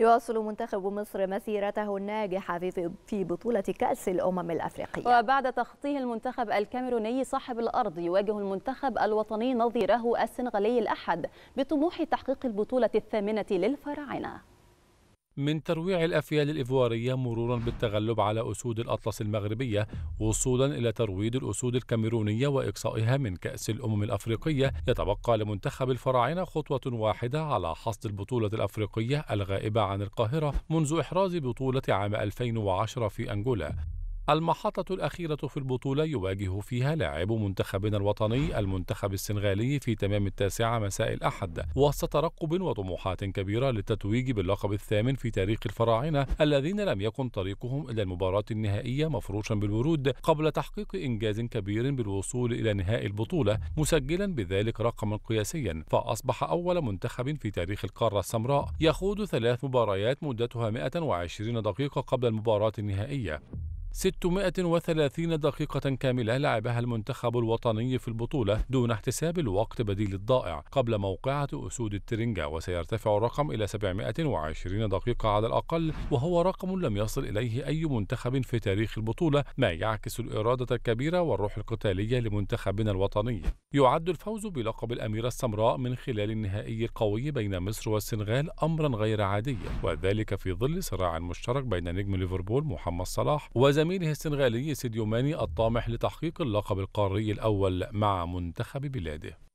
يواصل منتخب مصر مسيرته الناجحة في, بطولة كأس الأمم الأفريقية وبعد تخطيه المنتخب الكاميروني صاحب الأرض يواجه المنتخب الوطني نظيره السنغالي الأحد بطموح تحقيق البطولة الثامنة للفراعنة من ترويع الأفيال الإيفوارية مرورا بالتغلب على أسود الأطلس المغربية وصولا إلى ترويد الأسود الكاميرونية وإقصائها من كأس الأمم الأفريقية يتبقى لمنتخب الفراعنة خطوة واحدة على حصد البطولة الأفريقية الغائبة عن القاهرة منذ إحراز بطولة عام 2010 في أنجولا المحطة الأخيرة في البطولة يواجه فيها لاعب منتخبنا الوطني المنتخب السنغالي في تمام التاسعة مساء الأحد وسط ترقب وطموحات كبيرة للتتويج باللقب الثامن في تاريخ الفراعنة الذين لم يكن طريقهم إلى المباراة النهائية مفروشا بالورود قبل تحقيق إنجاز كبير بالوصول إلى نهائي البطولة مسجلا بذلك رقما قياسيا فأصبح أول منتخب في تاريخ القارة السمراء يخوض ثلاث مباريات مدتها 120 دقيقة قبل المباراة النهائية 630 دقيقة كاملة لعبها المنتخب الوطني في البطولة دون احتساب الوقت بديل الضائع قبل موقعة أسود الترنجة وسيرتفع الرقم إلى 720 دقيقة على الأقل وهو رقم لم يصل إليه أي منتخب في تاريخ البطولة ما يعكس الإرادة الكبيرة والروح القتالية لمنتخبنا الوطني يعد الفوز بلقب الأميرة السمراء من خلال النهائي القوي بين مصر والسنغال أمرا غير عادي وذلك في ظل صراع مشترك بين نجم ليفربول محمد صلاح وزي زميله السنغالي سيديو ماني الطامح لتحقيق اللقب القاري الأول مع منتخب بلاده